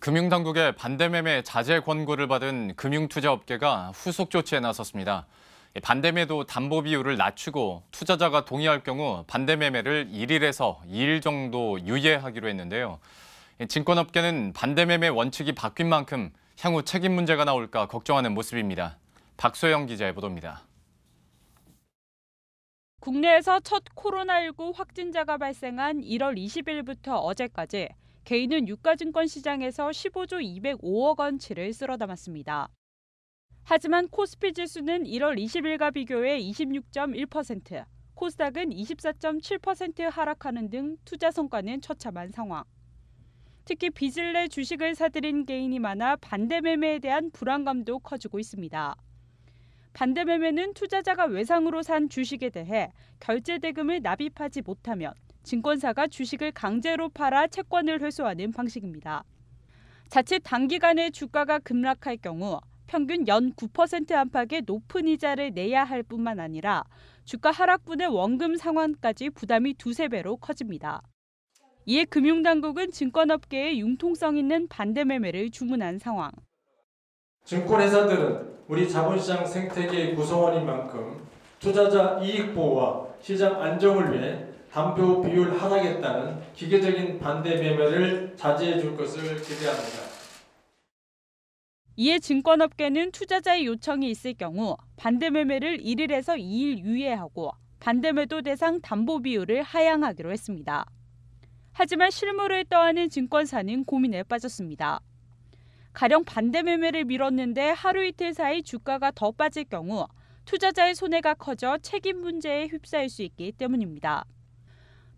금융당국의 반대매매 자제 권고를 받은 금융투자업계가 후속 조치에 나섰습니다. 반대매도 담보 비율을 낮추고 투자자가 동의할 경우 반대매매를 1일에서 2일 정도 유예하기로 했는데요. 증권업계는 반대매매 원칙이 바뀐 만큼 향후 책임 문제가 나올까 걱정하는 모습입니다. 박소영 기자의 보도입니다. 국내에서 첫 코로나19 확진자가 발생한 1월 20일부터 어제까지 개인은 유가증권 시장에서 15조 205억 원치를 쓸어 담았습니다. 하지만 코스피 지수는 1월 20일과 비교해 26.1%, 코스닥은 24.7% 하락하는 등 투자 성과는 처참한 상황. 특히 빚을 내 주식을 사들인 개인이 많아 반대 매매에 대한 불안감도 커지고 있습니다. 반대 매매는 투자자가 외상으로 산 주식에 대해 결제 대금을 납입하지 못하면 증권사가 주식을 강제로 팔아 채권을 회수하는 방식입니다. 자칫 단기간에 주가가 급락할 경우 평균 연 9% 안팎의 높은 이자를 내야 할 뿐만 아니라 주가 하락분의 원금 상환까지 부담이 두세 배로 커집니다. 이에 금융당국은 증권업계에 융통성 있는 반대 매매를 주문한 상황. 증권회사들은 우리 자본시장 생태계의 구성원인 만큼 투자자 이익 보호와 시장 안정을 위해 담보 비율 하락에 다는 기계적인 반대 매매를 자제해 줄 것을 기대합니다. 이에 증권업계는 투자자의 요청이 있을 경우 반대 매매를 1일에서 2일 유예하고 반대 매도 대상 담보 비율을 하향하기로 했습니다. 하지만 실물을 떠안은 증권사는 고민에 빠졌습니다. 가령 반대 매매를 미뤘는데 하루 이틀 사이 주가가 더 빠질 경우 투자자의 손해가 커져 책임 문제에 휩싸일 수 있기 때문입니다.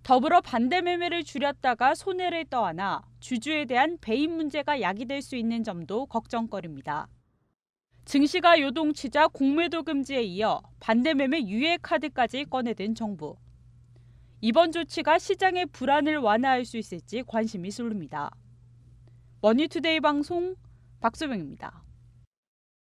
더불어 반대 매매를 줄였다가 손해를 떠안아 주주에 대한 배임 문제가 야기될 수 있는 점도 걱정거리입니다. 증시가 요동치자 공매도 금지에 이어 반대 매매 유예 카드까지 꺼내든 정부. 이번 조치가 시장의 불안을 완화할 수 있을지 관심이 쏠립니다. 머니투데이 방송 박소영입니다.